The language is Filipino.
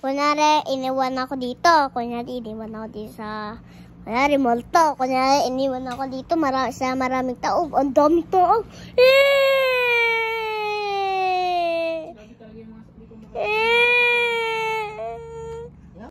Kunyari, iniwan ako dito. Kunyari, iniwan ako dito sa... Kunyari, multo. Kunyari, iniwan ako dito mara sa maraming tao. Ang dami taog. Oh, eh!